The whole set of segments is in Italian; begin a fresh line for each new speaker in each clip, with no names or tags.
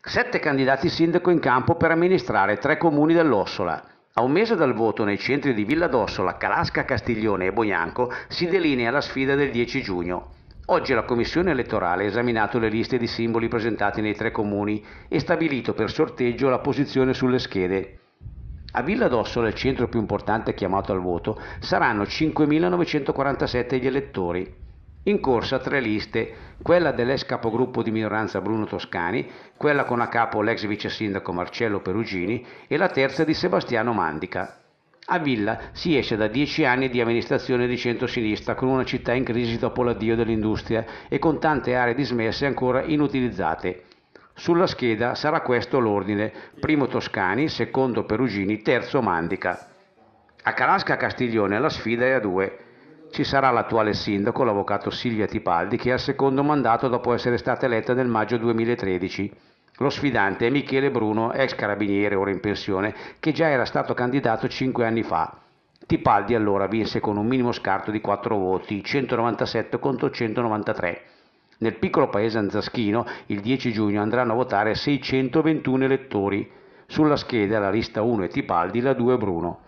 sette candidati sindaco in campo per amministrare tre comuni dell'Ossola. A un mese dal voto nei centri di Villa d'Ossola, Calasca, Castiglione e Boianco si delinea la sfida del 10 giugno. Oggi la Commissione elettorale ha esaminato le liste di simboli presentati nei tre comuni e stabilito per sorteggio la posizione sulle schede. A Villa d'Ossola, il centro più importante chiamato al voto, saranno 5.947 gli elettori. In corsa tre liste, quella dell'ex capogruppo di minoranza Bruno Toscani, quella con a capo l'ex vice sindaco Marcello Perugini e la terza di Sebastiano Mandica. A Villa si esce da dieci anni di amministrazione di centrosinistra con una città in crisi dopo l'addio dell'industria e con tante aree dismesse ancora inutilizzate. Sulla scheda sarà questo l'ordine, primo Toscani, secondo Perugini, terzo Mandica. A Calasca Castiglione la sfida è a due ci sarà l'attuale sindaco, l'avvocato Silvia Tipaldi, che è al secondo mandato dopo essere stata eletta nel maggio 2013. Lo sfidante è Michele Bruno, ex carabiniere ora in pensione, che già era stato candidato cinque anni fa. Tipaldi allora vinse con un minimo scarto di 4 voti, 197 contro 193. Nel piccolo paese anzaschino, il 10 giugno andranno a votare 621 elettori. Sulla scheda la lista 1 è Tipaldi, la 2 è Bruno.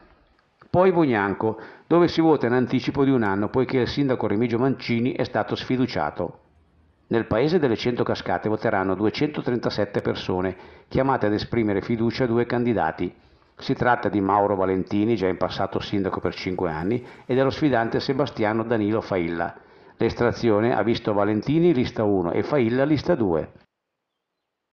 Poi Vognanco, dove si vota in anticipo di un anno poiché il sindaco Remigio Mancini è stato sfiduciato. Nel paese delle 100 cascate voteranno 237 persone, chiamate ad esprimere fiducia a due candidati. Si tratta di Mauro Valentini, già in passato sindaco per 5 anni, e dello sfidante Sebastiano Danilo Failla. L'estrazione ha visto Valentini lista 1 e Failla lista 2.